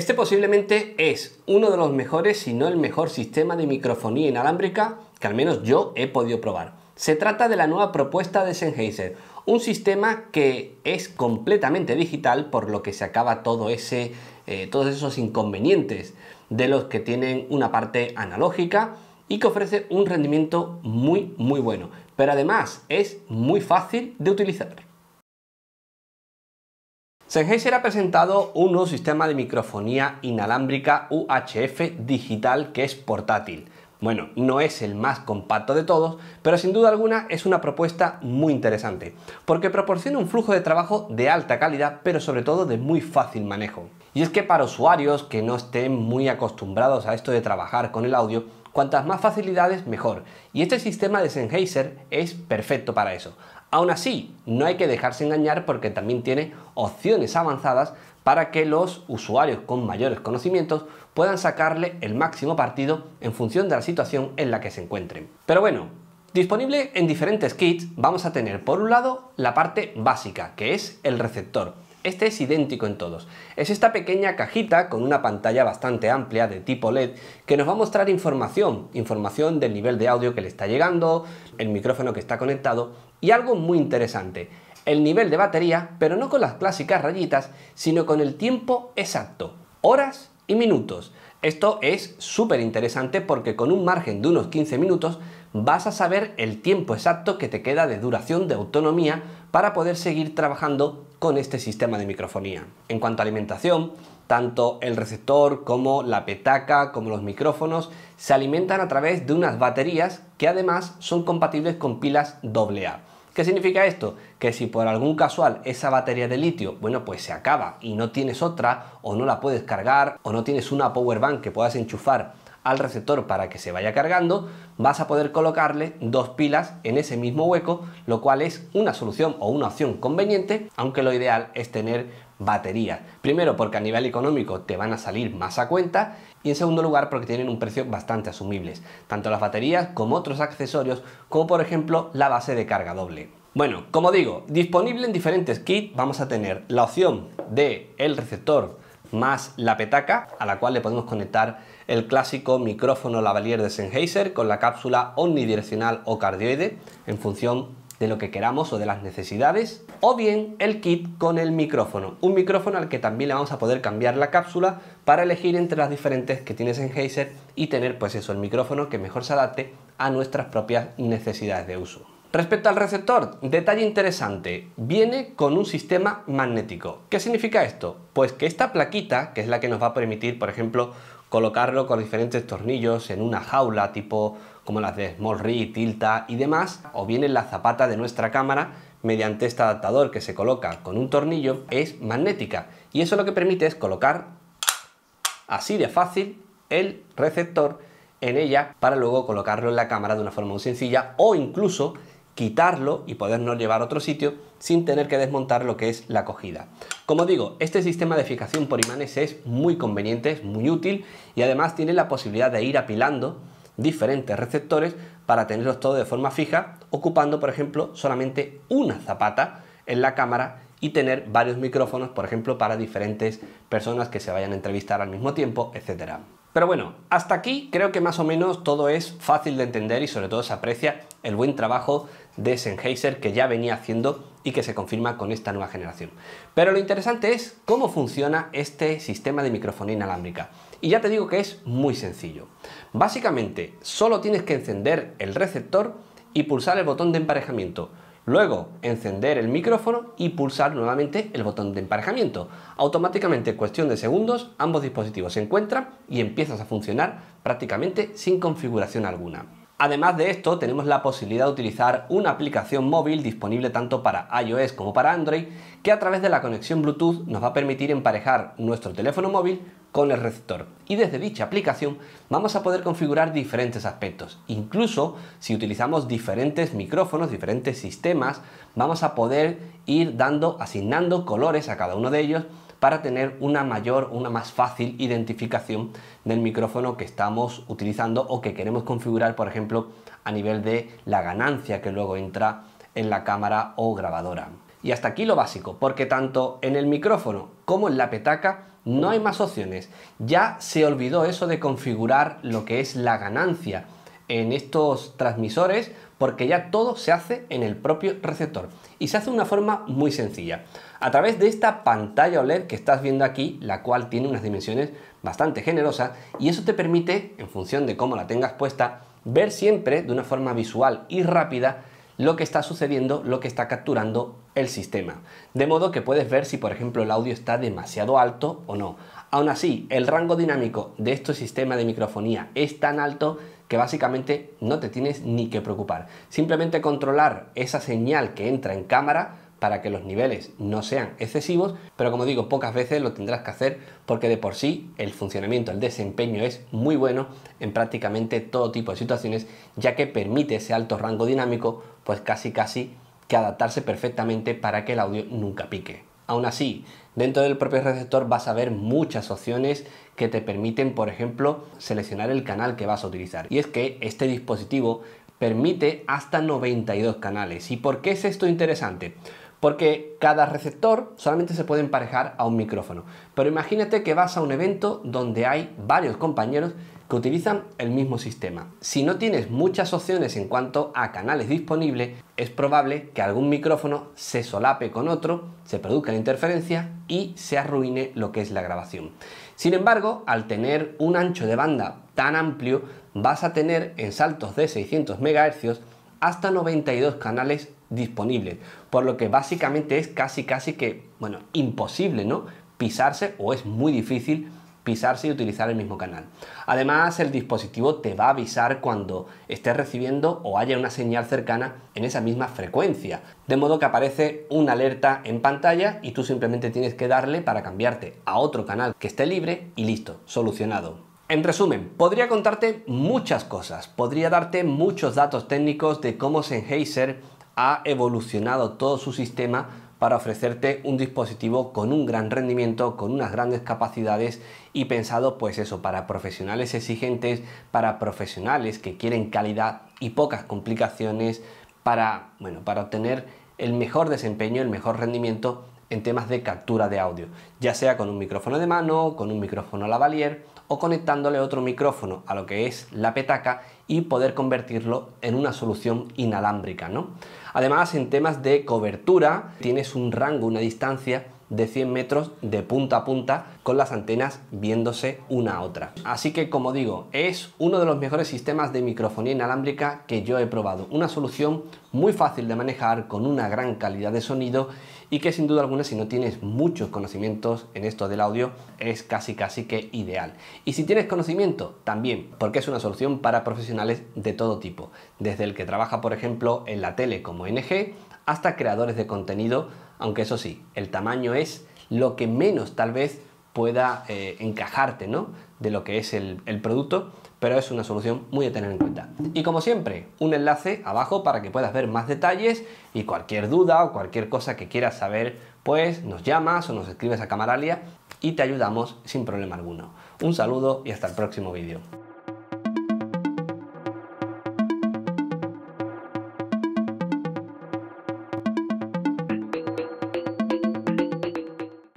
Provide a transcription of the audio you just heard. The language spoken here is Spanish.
Este posiblemente es uno de los mejores, si no el mejor sistema de microfonía inalámbrica que al menos yo he podido probar. Se trata de la nueva propuesta de Sennheiser, un sistema que es completamente digital por lo que se acaba todo ese, eh, todos esos inconvenientes de los que tienen una parte analógica y que ofrece un rendimiento muy muy bueno, pero además es muy fácil de utilizar. Sennheiser ha presentado un nuevo sistema de microfonía inalámbrica UHF digital que es portátil. Bueno, no es el más compacto de todos, pero sin duda alguna es una propuesta muy interesante, porque proporciona un flujo de trabajo de alta calidad, pero sobre todo de muy fácil manejo. Y es que para usuarios que no estén muy acostumbrados a esto de trabajar con el audio, cuantas más facilidades mejor. Y este sistema de Sennheiser es perfecto para eso. Aún así, no hay que dejarse engañar porque también tiene opciones avanzadas para que los usuarios con mayores conocimientos puedan sacarle el máximo partido en función de la situación en la que se encuentren. Pero bueno, disponible en diferentes kits vamos a tener por un lado la parte básica, que es el receptor este es idéntico en todos. Es esta pequeña cajita con una pantalla bastante amplia de tipo LED que nos va a mostrar información, información del nivel de audio que le está llegando, el micrófono que está conectado y algo muy interesante, el nivel de batería, pero no con las clásicas rayitas, sino con el tiempo exacto, horas y minutos. Esto es súper interesante porque con un margen de unos 15 minutos vas a saber el tiempo exacto que te queda de duración de autonomía para poder seguir trabajando con este sistema de microfonía. En cuanto a alimentación, tanto el receptor como la petaca como los micrófonos se alimentan a través de unas baterías que además son compatibles con pilas AA. ¿Qué significa esto? Que si por algún casual esa batería de litio, bueno, pues se acaba y no tienes otra o no la puedes cargar o no tienes una power bank que puedas enchufar al receptor para que se vaya cargando, vas a poder colocarle dos pilas en ese mismo hueco, lo cual es una solución o una opción conveniente, aunque lo ideal es tener baterías. Primero porque a nivel económico te van a salir más a cuenta y en segundo lugar porque tienen un precio bastante asumibles, tanto las baterías como otros accesorios, como por ejemplo la base de carga doble. Bueno, como digo, disponible en diferentes kits vamos a tener la opción de el receptor más la petaca a la cual le podemos conectar el clásico micrófono lavalier de Sennheiser con la cápsula omnidireccional o cardioide en función de lo que queramos o de las necesidades, o bien el kit con el micrófono, un micrófono al que también le vamos a poder cambiar la cápsula para elegir entre las diferentes que tienes en y tener pues eso, el micrófono que mejor se adapte a nuestras propias necesidades de uso. Respecto al receptor, detalle interesante, viene con un sistema magnético. ¿Qué significa esto? Pues que esta plaquita, que es la que nos va a permitir, por ejemplo, colocarlo con diferentes tornillos en una jaula tipo como las de Small Tilta y demás, o bien en la zapata de nuestra cámara, mediante este adaptador que se coloca con un tornillo, es magnética. Y eso lo que permite es colocar así de fácil el receptor en ella para luego colocarlo en la cámara de una forma muy sencilla o incluso quitarlo y podernos llevar a otro sitio sin tener que desmontar lo que es la acogida. Como digo, este sistema de fijación por imanes es muy conveniente, es muy útil y además tiene la posibilidad de ir apilando diferentes receptores para tenerlos todos de forma fija, ocupando por ejemplo solamente una zapata en la cámara y tener varios micrófonos, por ejemplo, para diferentes personas que se vayan a entrevistar al mismo tiempo, etcétera. Pero bueno, hasta aquí creo que más o menos todo es fácil de entender y sobre todo se aprecia el buen trabajo de Sennheiser que ya venía haciendo y que se confirma con esta nueva generación. Pero lo interesante es cómo funciona este sistema de microfonía inalámbrica. Y ya te digo que es muy sencillo. Básicamente, solo tienes que encender el receptor y pulsar el botón de emparejamiento. Luego, encender el micrófono y pulsar nuevamente el botón de emparejamiento. Automáticamente, en cuestión de segundos, ambos dispositivos se encuentran y empiezas a funcionar prácticamente sin configuración alguna. Además de esto, tenemos la posibilidad de utilizar una aplicación móvil disponible tanto para iOS como para Android, que a través de la conexión Bluetooth nos va a permitir emparejar nuestro teléfono móvil con el receptor. Y desde dicha aplicación vamos a poder configurar diferentes aspectos. Incluso si utilizamos diferentes micrófonos, diferentes sistemas, vamos a poder ir dando, asignando colores a cada uno de ellos para tener una mayor, una más fácil identificación del micrófono que estamos utilizando o que queremos configurar, por ejemplo, a nivel de la ganancia que luego entra en la cámara o grabadora. Y hasta aquí lo básico, porque tanto en el micrófono como en la petaca no hay más opciones. Ya se olvidó eso de configurar lo que es la ganancia en estos transmisores porque ya todo se hace en el propio receptor y se hace de una forma muy sencilla. A través de esta pantalla OLED que estás viendo aquí, la cual tiene unas dimensiones bastante generosas y eso te permite, en función de cómo la tengas puesta, ver siempre de una forma visual y rápida lo que está sucediendo, lo que está capturando el sistema. De modo que puedes ver si por ejemplo el audio está demasiado alto o no. Aún así, el rango dinámico de este sistema de microfonía es tan alto que básicamente no te tienes ni que preocupar. Simplemente controlar esa señal que entra en cámara para que los niveles no sean excesivos, pero como digo, pocas veces lo tendrás que hacer porque de por sí el funcionamiento, el desempeño es muy bueno en prácticamente todo tipo de situaciones, ya que permite ese alto rango dinámico, pues casi casi que adaptarse perfectamente para que el audio nunca pique. Aún así, dentro del propio receptor vas a ver muchas opciones que te permiten, por ejemplo, seleccionar el canal que vas a utilizar. Y es que este dispositivo permite hasta 92 canales. ¿Y por qué es esto interesante? porque cada receptor solamente se puede emparejar a un micrófono. Pero imagínate que vas a un evento donde hay varios compañeros que utilizan el mismo sistema. Si no tienes muchas opciones en cuanto a canales disponibles, es probable que algún micrófono se solape con otro, se produzca la interferencia y se arruine lo que es la grabación. Sin embargo, al tener un ancho de banda tan amplio, vas a tener en saltos de 600 MHz hasta 92 canales disponible, por lo que básicamente es casi casi que, bueno, imposible, ¿no? Pisarse o es muy difícil pisarse y utilizar el mismo canal. Además, el dispositivo te va a avisar cuando estés recibiendo o haya una señal cercana en esa misma frecuencia, de modo que aparece una alerta en pantalla y tú simplemente tienes que darle para cambiarte a otro canal que esté libre y listo, solucionado. En resumen, podría contarte muchas cosas, podría darte muchos datos técnicos de cómo Sennheiser ha evolucionado todo su sistema para ofrecerte un dispositivo con un gran rendimiento, con unas grandes capacidades y pensado pues eso, para profesionales exigentes, para profesionales que quieren calidad y pocas complicaciones para, bueno, para obtener el mejor desempeño, el mejor rendimiento en temas de captura de audio, ya sea con un micrófono de mano, con un micrófono lavalier o conectándole otro micrófono a lo que es la petaca y poder convertirlo en una solución inalámbrica. ¿no? Además, en temas de cobertura, tienes un rango, una distancia de 100 metros de punta a punta con las antenas viéndose una a otra. Así que como digo, es uno de los mejores sistemas de microfonía inalámbrica que yo he probado. Una solución muy fácil de manejar con una gran calidad de sonido y que sin duda alguna si no tienes muchos conocimientos en esto del audio es casi casi que ideal. Y si tienes conocimiento también, porque es una solución para profesionales de todo tipo, desde el que trabaja por ejemplo en la tele como NG hasta creadores de contenido aunque eso sí, el tamaño es lo que menos tal vez pueda eh, encajarte de lo que es el, el producto, pero es una solución muy a tener en cuenta. Y como siempre, un enlace abajo para que puedas ver más detalles y cualquier duda o cualquier cosa que quieras saber, pues nos llamas o nos escribes a Camaralia y te ayudamos sin problema alguno. Un saludo y hasta el próximo vídeo.